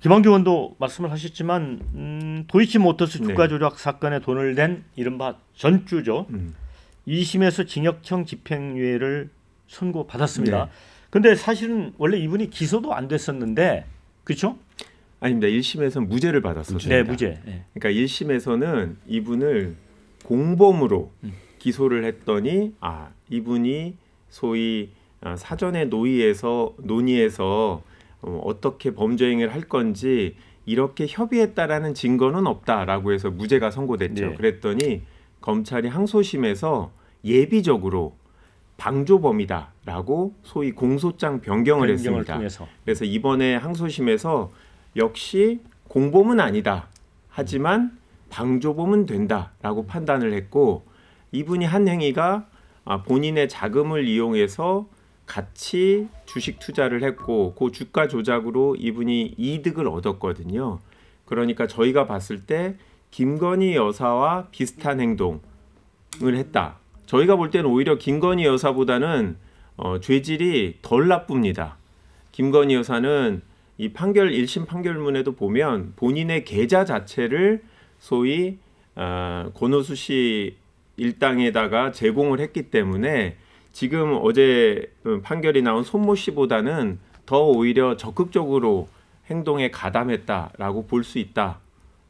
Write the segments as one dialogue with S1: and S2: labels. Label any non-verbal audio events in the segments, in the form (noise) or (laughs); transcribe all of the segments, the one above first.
S1: 김한규 의원도 말씀을 하셨지만 음, 도이치모터스 네. 주가 조작 사건에 돈을 낸 이른바 전주죠. 음. 2심에서 징역형 집행유예를 선고받았습니다. 네. 근데 사실은 원래 이분이 기소도 안 됐었는데 그렇죠?
S2: 아닙니다. 1심에서 무죄를 받았었습 네, 무죄. 네. 그러니까 1심에서는 이분을 공범으로 음. 기소를 했더니 아, 이분이 소위 아, 사전에 논의에서 논의에서 어, 어떻게 범죄 행위를 할 건지 이렇게 협의했다라는 증거는 없다라고 해서 무죄가 선고됐죠. 네. 그랬더니 검찰이 항소심에서 예비적으로 방조범이다라고 소위 공소장 변경을 했습니다. 통해서. 그래서 이번에 항소심에서 역시 공범은 아니다. 하지만 방조범은 된다라고 판단을 했고 이분이 한 행위가 아, 본인의 자금을 이용해서 같이 주식 투자를 했고 그 주가 조작으로 이분이 이득을 얻었거든요. 그러니까 저희가 봤을 때 김건희 여사와 비슷한 행동을 했다. 저희가 볼 때는 오히려 김건희 여사보다는 어, 죄질이 덜 나쁩니다. 김건희 여사는 이 판결 1심 판결문에도 보면 본인의 계좌 자체를 소위 어, 권호수 씨 일당에다가 제공을 했기 때문에 지금 어제 음, 판결이 나온 손모 씨보다는 더 오히려 적극적으로 행동에 가담했다라고 볼 수 있다.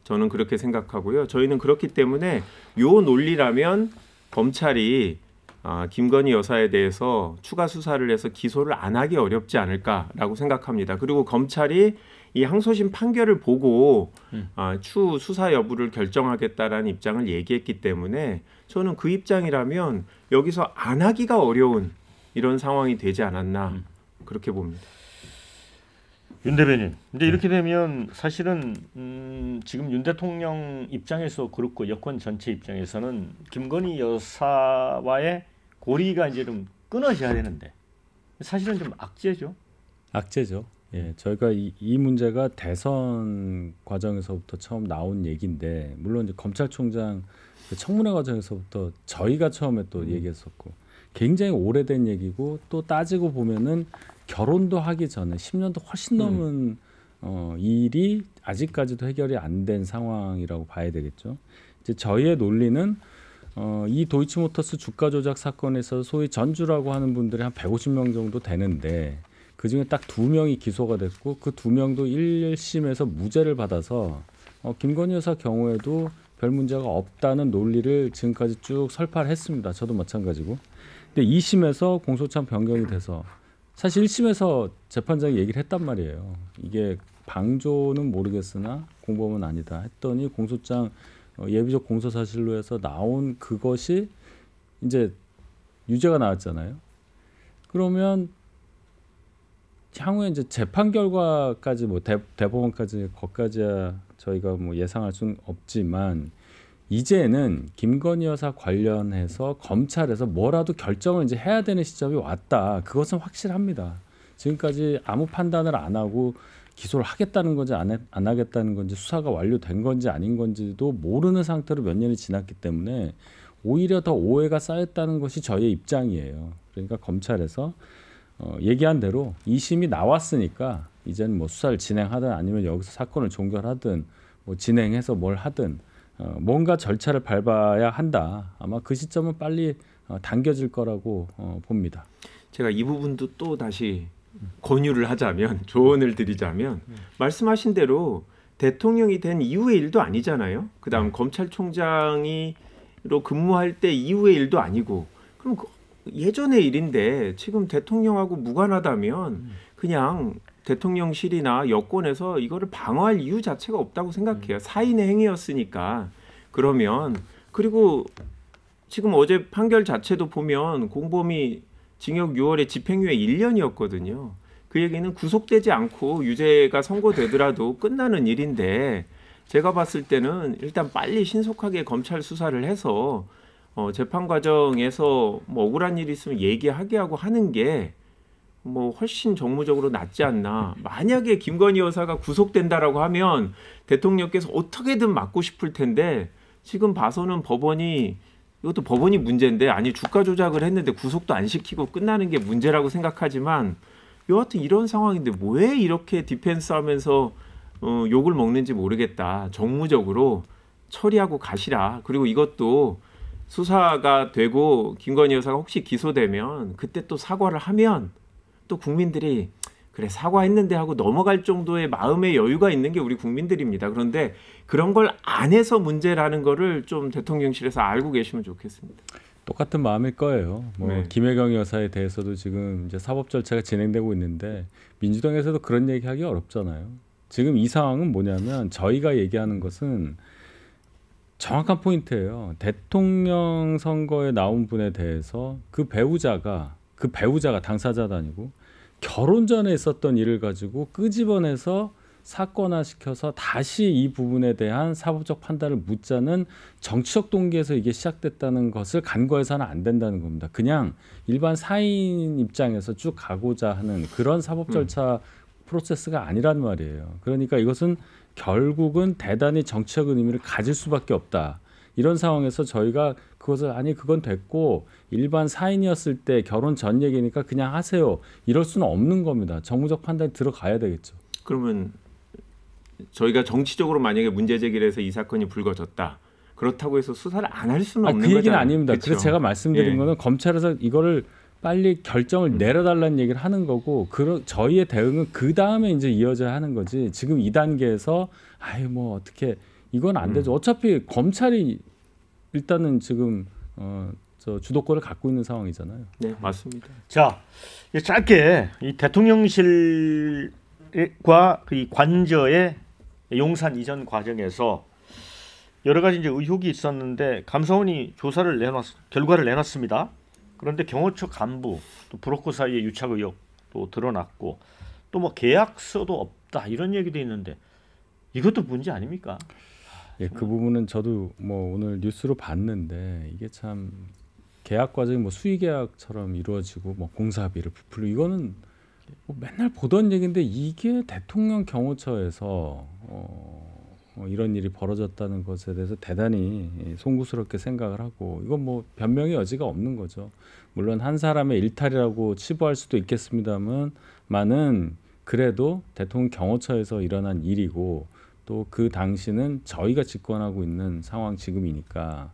S2: 저는 그렇게 생각하고요. 저희는 그렇기 때문에 요 논리라면 검찰이 아, 김건희 여사에 대해서 추가 수사를 해서 기소를 안 하기 어렵지 않을까라고 생각합니다. 그리고 검찰이 이 항소심 판결을 보고 음. 아, 추후 수사 여부를 결정하겠다라는 입장을 얘기했기 때문에 저는 그 입장이라면 여기서 안 하기가 어려운 이런 상황이 되지 않았나 음. 그렇게 봅니다. 윤 대변인. 근데 네. 이렇게
S1: 되면 사실은 음, 지금 윤 대통령 입장에서 그렇고 여권 전체 입장에서는 김건희 여사와의 고리가 이제 좀 끊어져야 되는데 사실은 좀 악재죠.
S3: 악재죠. 예, 저희가 이, 이, 문제가 대선 과정에서부터 처음 나온 얘기인데 물론 이제 검찰총장 그 청문회 과정에서부터 저희가 처음에 또 음. 얘기했었고 굉장히 오래된 얘기고 또 따지고 보면은 결혼도 하기 전에 10년도 훨씬 음. 넘은 음. 어, 일이 아직까지도 해결이 안 된 상황이라고 봐야 되겠죠. 이제 저희의 논리는 어, 이 도이치모터스 주가 조작 사건에서 소위 전주라고 하는 분들이 한 150명 정도 되는데 그 중에 딱 두 명이 기소가 됐고 그 두 명도 1심에서 무죄를 받아서 어, 김건희 여사 경우에도 별 문제가 없다는 논리를 지금까지 쭉 설파했습니다. 를 저도 마찬가지고. 근데 2심에서 공소장 변경이 돼서 사실 1심에서 재판장이 얘기를 했단 말이에요. 이게 방조는 모르겠으나 공범은 아니다 했더니 공소장 어, 예비적 공소 사실로 해서 나온 그것이 이제 유죄가 나왔잖아요. 그러면 향후에 이제 재판 결과까지 뭐 대, 법원까지 거까지야 저희가 뭐 예상할 수는 없지만 이제는 김건희 여사 관련해서 검찰에서 뭐라도 결정을 이제 해야 되는 시점이 왔다. 그것은 확실합니다. 지금까지 아무 판단을 안 하고 기소를 하겠다는 건지 안, 해, 안 하겠다는 건지 수사가 완료된 건지 아닌 건지도 모르는 상태로 몇 년이 지났기 때문에 오히려 더 오해가 쌓였다는 것이 저희의 입장이에요. 그러니까 검찰에서 어, 얘기한 대로 2심이 나왔으니까 이제는 뭐 수사를 진행하든 아니면 여기서 사건을 종결하든 뭐 진행해서 뭘 하든 어, 뭔가 절차를 밟아야 한다. 아마 그 시점은 빨리 어, 당겨질 거라고 어, 봅니다. 제가
S2: 이 부분도 또 다시 권유를 하자면 (laughs) 조언을 드리자면 네. 말씀하신 대로 대통령이 된 이후의 일도 아니잖아요. 그다음 네. 검찰총장이로 근무할 때 이후의 일도 아니고 그럼 그 예전의 일인데 지금 대통령하고 무관하다면 음. 그냥 대통령실이나 여권에서 이거를 방어할 이유 자체가 없다고 생각해요. 음. 사인의 행위였으니까. 그러면 그리고 지금 어제 판결 자체도 보면 공범이 징역 6월에 집행유예 1년이었거든요. 그 얘기는 구속되지 않고 유죄가 선고되더라도 끝나는 일인데 제가 봤을 때는 일단 빨리 신속하게 검찰 수사를 해서 어, 재판 과정에서 뭐 억울한 일이 있으면 얘기하게 하고 하는 게 뭐 훨씬 정무적으로 낫지 않나. 만약에 김건희 여사가 구속된다라고 하면 대통령께서 어떻게든 막고 싶을 텐데 지금 봐서는 법원이 이것도 법원이 문제인데 아니 주가 조작을 했는데 구속도 안 시키고 끝나는 게 문제라고 생각하지만 여하튼 이런 상황인데 왜 이렇게 디펜스 하면서 어, 욕을 먹는지 모르겠다. 정무적으로 처리하고 가시라. 그리고 이것도 수사가 되고 김건희 여사가 혹시 기소되면 그때 또 사과를 하면 또 국민들이 그래 사과했는데 하고 넘어갈 정도의 마음의 여유가 있는 게 우리 국민들입니다. 그런데 그런 걸 안 해서 문제라는 거를 좀 대통령실에서 알고 계시면 좋겠습니다.
S3: 똑같은 마음일 거예요. 뭐 네. 김혜경 여사에 대해서도 지금 이제 사법 절차가 진행되고 있는데 민주당에서도 그런 얘기하기 어렵잖아요. 지금 이 상황은 뭐냐면 저희가 얘기하는 것은 정확한 포인트예요. 대통령 선거에 나온 분에 대해서 그 배우자가 그 배우자가 당사자도 아니고 결혼 전에 있었던 일을 가지고 끄집어내서 사건화 시켜서 다시 이 부분에 대한 사법적 판단을 묻자는 정치적 동기에서 이게 시작됐다는 것을 간과해서는 안 된다는 겁니다. 그냥 일반 사인 입장에서 쭉 가고자 하는 그런 사법 절차 음. 프로세스가 아니란 말이에요. 그러니까 이것은 결국은 대단히 정치적 의미를 가질 수밖에 없다. 이런 상황에서 저희가 그것을 아니 그건 됐고 일반 사인이었을 때 결혼 전 얘기니까 그냥 하세요. 이럴 수는 없는 겁니다. 정무적 판단이 들어가야 되겠죠. 그러면
S2: 저희가 정치적으로 만약에 문제 제기를 해서 이 사건이 불거졌다. 그렇다고 해서 수사를
S3: 안 할 수는 아, 없는 거잖아요. 그 얘기는 거잖아요. 아닙니다. 그쵸? 그래서 제가 말씀드린 예. 거는 검찰에서 이거를 빨리 결정을 음. 내려달라는 얘기를 하는 거고 그 저희의 대응은 그 다음에 이제 이어져야 하는 거지 지금 이 단계에서 아유 뭐 어떻게 이건 안 되죠 음. 어차피 검찰이 일단은 지금 어. 저 주도권을 갖고 있는 상황이잖아요.
S2: 네, 맞습니다.
S3: 자,
S1: 짧게 이 대통령실과 그 이 관저의 용산 이전 과정에서 여러 가지 이제 의혹이 있었는데 감사원이 조사를 내놨 결과를 내놨습니다. 그런데 경호처 간부 또 브로커 사이의 유착 의혹도 드러났고 또 뭐 계약서도 없다 이런 얘기도 있는데 이것도 문제 아닙니까?
S3: 예, 그 부분은 저도 뭐 오늘 뉴스로 봤는데 이게 참 계약 과정이 뭐 수의 계약처럼 이루어지고 뭐 공사비를 부풀려 이거는 뭐 맨날 보던 얘기인데 이게 대통령 경호처에서 어뭐 이런 일이 벌어졌다는 것에 대해서 대단히 송구스럽게 생각을 하고 이건 뭐 변명의 여지가 없는 거죠. 물론 한 사람의 일탈이라고 치부할 수도 있겠습니다만 많은 그래도 대통령 경호처에서 일어난 일이고 또 그 당시는 저희가 집권하고 있는 상황 지금이니까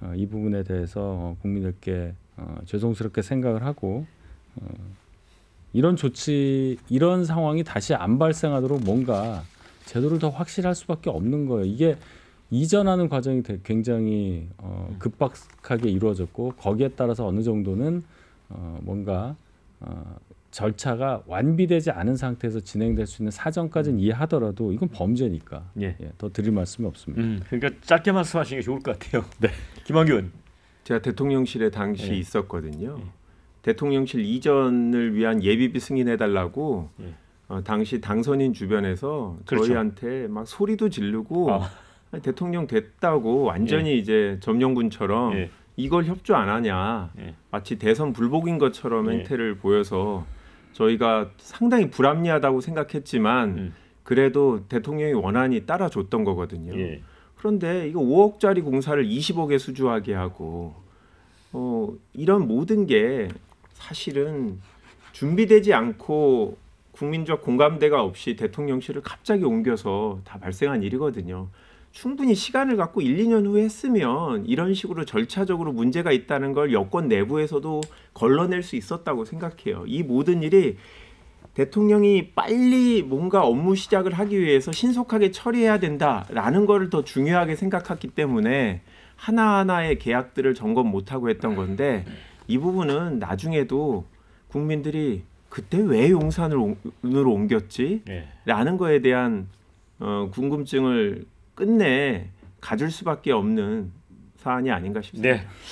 S3: 어, 이 부분에 대해서 어, 국민들께 어, 죄송스럽게 생각을 하고 이런 조치 이런 상황이 다시 안 발생하도록 뭔가 제도를 더 확실할 수밖에 없는 거예요. 이게 이전하는 과정이 굉장히 어, 음. 급박하게 이루어졌고 거기에 따라서 어느 정도는 어, 뭔가 어, 절차가 완비되지 않은 상태에서 진행될 수 있는 사정까지는 음. 이해하더라도 이건 범죄니까 예. 예더 드릴 말씀이 없습니다. 음,
S2: 그러니까 짧게 말씀하시는 게 좋을 것 같아요. (laughs) 네, 김학균 제가 대통령실에 당시 예. 있었거든요. 예. 대통령실 이전을 위한 예비비 승인해달라고 예. 어, 당시 당선인 주변에서 그렇죠. 저희한테 막 소리도 지르고 아. 대통령 됐다고 완전히 예. 이제 점령군처럼 예. 이걸 협조 안 하냐 예. 마치 대선 불복인 것처럼 예. 행태를 보여서 저희가 상당히 불합리하다고 생각했지만 음. 그래도 대통령이 원한이 따라줬던 거거든요. 예. 그런데 이거 5억짜리 공사를 20억에 수주하게 하고 어, 이런 모든 게 사실은 준비되지 않고 국민적 공감대가 없이 대통령실을 갑자기 옮겨서 다 발생한 일이거든요. 충분히 시간을 갖고 1, 2년 후에 했으면 이런 식으로 절차적으로 문제가 있다는 걸 여권 내부에서도 걸러낼 수 있었다고 생각해요. 이 모든 일이 대통령이 빨리 뭔가 업무 시작을 하기 위해서 신속하게 처리해야 된다라는 것을 더 중요하게 생각했기 때문에 하나하나의 계약들을 점검 못하고 했던 건데 이 부분은 나중에도 국민들이 그때 왜 용산으로 옮겼지? 네. 라는 거에 대한 어, 궁금증을 끝내 가질 수밖에 없는 사안이 아닌가 싶습니다. 네.